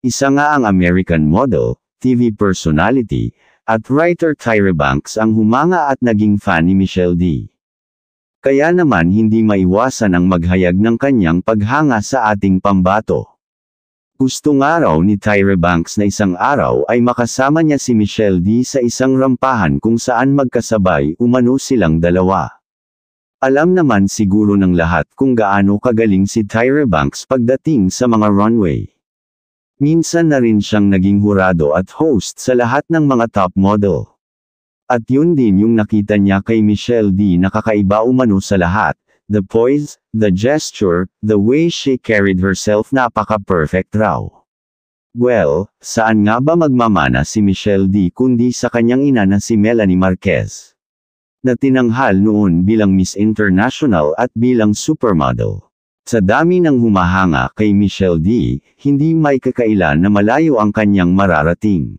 Isa nga ang American model, TV personality, at writer Tyra Banks ang humanga at naging fan ni Michelle D. Kaya naman hindi maiwasan ang maghayag ng kanyang paghanga sa ating pambato. Gusto nga raw ni Tyra Banks na isang araw ay makasama niya si Michelle D sa isang rampahan kung saan magkasabay umano silang dalawa. Alam naman siguro ng lahat kung gaano kagaling si Tyra Banks pagdating sa mga runway. Minsan na rin siyang naging hurado at host sa lahat ng mga top model. At yun din yung nakita niya kay Michelle D na kakaiba umano sa lahat, the poise, the gesture, the way she carried herself napaka-perfect raw. Well, saan nga ba magmamana si Michelle D kundi sa kanyang ina na si Melanie Marquez? na tinanghal noon bilang Miss International at bilang supermodel. Sa dami ng humahanga kay Michelle D, hindi may kakailan na malayo ang kanyang mararating.